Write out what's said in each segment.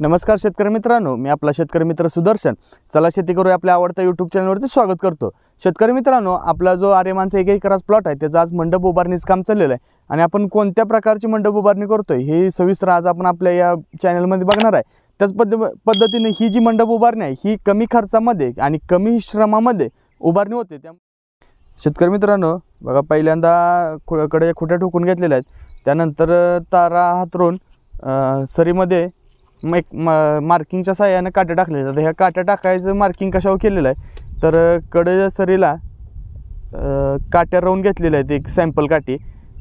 नमस्कार शेतकरी मित्रांनो मी आपला शेतकरी मित्र सुदर्शन चला शेती करू आपल्या आवडत्या यूट्यूब चॅनलवरती स्वागत करतो शेतकरी मित्रांनो आपला जो आर्यमानचा एक एकराज प्लॉट आहे त्याचा आज मंडप उभारणीचं काम चाललेलं आहे आणि आपण कोणत्या प्रकारची मंडप उभारणी करतोय हे सविस्तर आज आपण आपल्या या चॅनलमध्ये बघणार आहे त्याच पद्ध पद्धतीने ही जी मंडप उभारणी आहे ही कमी खर्चामध्ये आणि कमी श्रमामध्ये उभारणी होते त्या शेतकरी मित्रांनो बघा पहिल्यांदा खु कडे खोट्या ठोकून घेतलेल्या आहेत त्यानंतर तारा हातरून सरीमध्ये एक म मार्किंगच्या साह्यानं काट्या आहेत तर ह्या काट्या टाकायचं मार्किंग कशावर केलेलं आहे तर कडेच्या सरीला काट्या राहून घेतलेल्या आहेत एक सॅम्पल काठी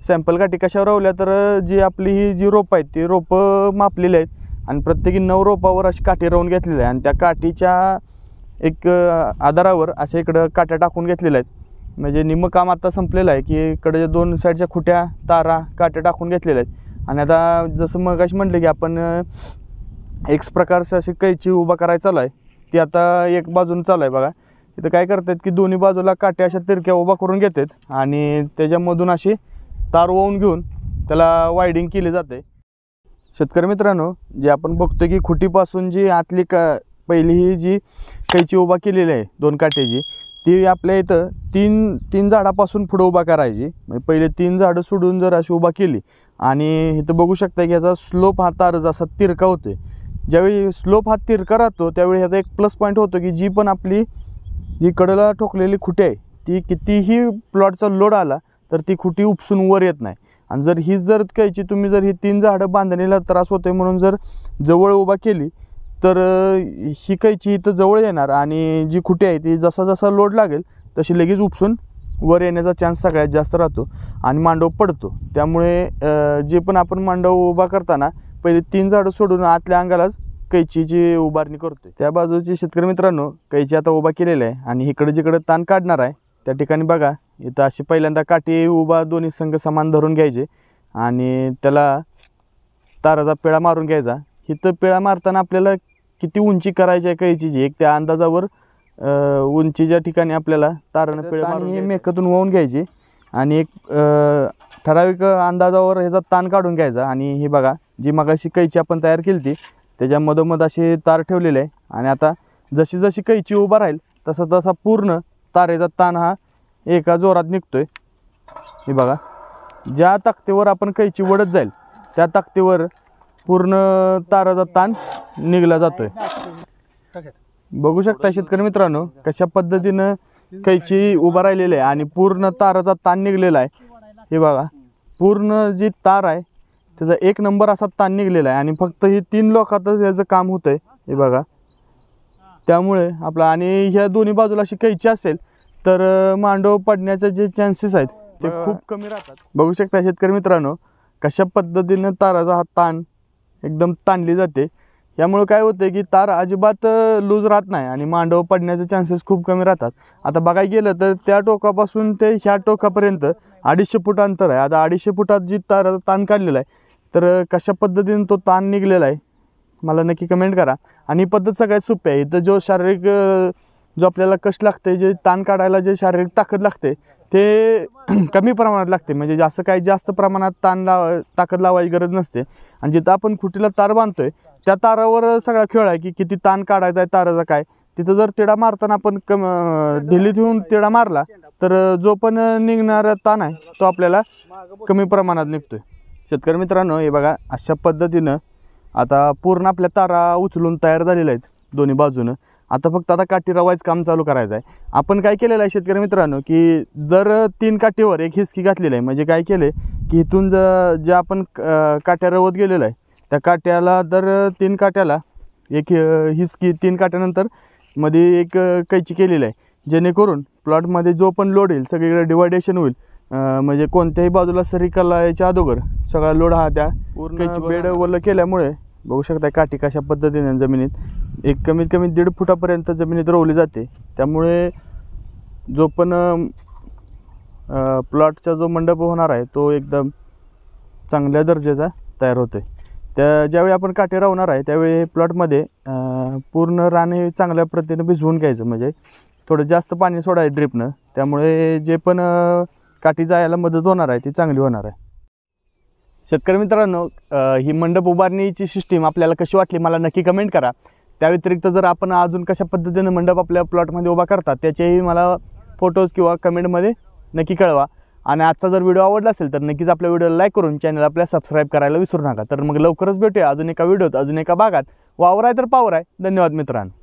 सॅम्पल काठी कशावर रवल्या तर जी आपली ही जी रोपं आहेत ती रोपं मापलेली आहेत आणि प्रत्येकी नऊ रोपावर अशी काठी राहून घेतलेली आहे आणि त्या काठीच्या एक आधारावर अशा इकडं काट्या टाकून घेतलेल्या आहेत म्हणजे निम्मं काम आता संपलेलं आहे की इकडच्या दोन साईडच्या खुट्या तारा काट्या टाकून घेतलेल्या आहेत आणि आता जसं मग अशी म्हटलं की आपण एक्स प्रकारची अशी कैची उभा करायला चालू आहे ती आता एक बाजून चालू आहे बघा इथं काय करतात की दोन्ही बाजूला काट्या अशा तिरक्या उभा करून घेतात आणि त्याच्यामधून अशी तार ओवून घेऊन त्याला वायडिंग केली जाते शेतकरी मित्रांनो जे आपण बघतो की खुटीपासून जी आतली का पहिली ही जी कैची उभा केलेली आहे दोन काट्याची ती आपल्या इथं तीन तीन झाडापासून पुढं उभा करायची म्हणजे पहिले तीन झाडं सोडून जर अशी उभा केली आणि इथं बघू शकता की याचा स्लोप हा तार जसा तिरका होतो ज्यावेळी स्लोप हा तिरका राहतो त्यावेळी ह्याचा एक प्लस पॉईंट होतो की जी पण आपली जी कडला ठोकलेली खुटी आहे ती कितीही प्लॉटचा लोड आला तर ती खुटी उपसून वर येत नाही आणि जर हीच जर कायची तुम्ही जर ही तीन झाडं बांधणीला त्रास होतो म्हणून जर जवळ उभा केली तर ही कायची इथं जवळ येणार आणि जी खुटी आहे ती जसा जसा लोड लागेल तशी लगेच उपसून वर येण्याचा चान्स सगळ्यात जास्त राहतो आणि मांडव पडतो त्यामुळे जे पण आपण मांडव उभा करताना पहिले तीन झाडं सोडून आतल्या अंगालाच कैचीची उभारणी करतोय त्या बाजूचे शेतकरी मित्रांनो कैची आता उभा केलेला आहे आणि इकडे जिकडे ताण काढणार आहे त्या ठिकाणी बघा इथं अशी पहिल्यांदा काठी उभा दोन्ही संघ समान धरून घ्यायचे आणि त्याला ताराचा पेळा मारून घ्यायचा इथं पिळा मारताना आपल्याला किती उंची करायची आहे कैचीची एक त्या अंदाजावर उंचीच्या ठिकाणी आपल्याला तारण पिळा मारून हे वाहून घ्यायची आणि एक ठराविक अंदाजावर ह्याचा ताण काढून घ्यायचा आणि ही बघा जी मगाशी कैची आपण तयार केली ती त्याच्या मधोमध असे तार ठेवलेली आहे आणि आता जशी जशी कैची उभा राहील तसा तसा पूर्ण तारेचा ताण हा एका जोरात निघतो आहे हे बघा ज्या ताकदीवर आपण कैची वडत जाईल त्या ताकदीवर पूर्ण ताराचा ताण निघला जातो आहे बघू शकता शेतकरी मित्रांनो कशा पद्धतीनं कैची उभा राहिलेली आहे आणि पूर्ण ताराचा ताण निघलेला आहे हे बघा पूर्ण जी तार आहे त्याचा एक नंबर असा ताण निघलेला आहे आणि फक्त हे तीन लोकातच याचं काम होत आहे हे बघा त्यामुळे आपला आणि ह्या दोन्ही बाजूला अशी कैची असेल तर मांडव पडण्याचे जे चान्सेस आहेत ते खूप कमी राहतात बघू शकता शेतकरी मित्रांनो कशा पद्धतीनं ताराचा हा ताण एकदम ताणली जाते यामुळं काय होतं की तार अजिबात लूज राहत नाही आणि मांडव पडण्याचे चान्सेस खूप कमी राहतात आता बघाय गेलं तर त्या टोकापासून ते ह्या टोकापर्यंत अडीचशे फूट अंतर आहे आता अडीचशे फुटात जी तार ताण काढलेला आहे तर कशा पद्धतीने तो ताण निघलेला आहे मला नक्की कमेंट करा आणि पद्धत सगळ्यात सोपी आहे इथं जो शारीरिक जो आपल्याला कष्ट लागते जे ताण काढायला जे शारीरिक ताकद लागते ते कमी प्रमाणात लागते म्हणजे जास्त काही जास्त प्रमाणात ताण लाव ताकद लावायची गरज नसते आणि जिथं आपण खुटीला तार बांधतोय त्या तारावर सगळा खेळ आहे की किती ताण काढायचा आहे ताराचा काय तिथं जर तिडा मारताना आपण कम ढिलीत होऊन तिडा मारला तर जो पण निघणारा ताण आहे तो आपल्याला कमी प्रमाणात निघतोय शेतकरी मित्रांनो हे बघा अशा पद्धतीनं आता पूर्ण आपल्या तारा उचलून तयार झालेल्या आहेत दोन्ही बाजूनं आता फक्त आता काठी रवायच काम चालू करायचं आहे आपण काय केलेलं आहे शेतकरी मित्रांनो की दर तीन काठीवर एक हिसकी घातलेली आहे म्हणजे काय केले की इथून ज जे आपण काठ्या रवत गेलेलं आहे त्या काट्याला दर तीन काट्याला एक हिसकी तीन काट्यानंतर मध्ये एक कैची केलेली आहे जेणेकरून प्लॉटमध्ये जो पण लोड येईल सगळीकडे डिवायडेशन होईल म्हणजे कोणत्याही बाजूला सरी याच्या अगोदर सगळा लोड हा त्या कैची बेड वल केल्यामुळे बघू शकता काठी कशा पद्धतीने जमिनीत एक कमीत कमी दीड फुटापर्यंत जमिनीत रोवली जाते त्यामुळे जो पण प्लॉटचा जो मंडप होणार आहे तो एकदम चांगल्या दर्जाचा तयार होतो आहे त्या ज्यावेळी आपण काटे राहणार आहे त्यावेळी प्लॉटमध्ये पूर्ण रान हे चांगल्या प्रतीने भिजवून घ्यायचं म्हणजे थोडं जास्त पाणी सोडायचं ड्रिपनं त्यामुळे जे पण काठी जायला मदत होणार आहे ती चांगली होणार आहे शेतकरी मित्रांनो ही मंडप उभारणीची सिस्टीम आपल्याला कशी वाटली मला नक्की कमेंट करा त्या व्यतिरिक्त जर आपण अजून कशा पद्धतीनं मंडप आपल्या प्लॉटमध्ये उभा करतात त्याचेही मला फोटोज किंवा कमेंटमध्ये नक्की कळवा आणि आजचा जर व्हिडिओ आवडला असेल तर नक्कीच आपल्या व्हिडिओला लाईक करून चॅनल आपल्या सबस्क्राईब करायला विसरू नका तर मग लवकरच भेटूया अजून एका व्हिडिओत अजून एका भागात वावर आहे तर पावर आहे धन्यवाद मित्रांनो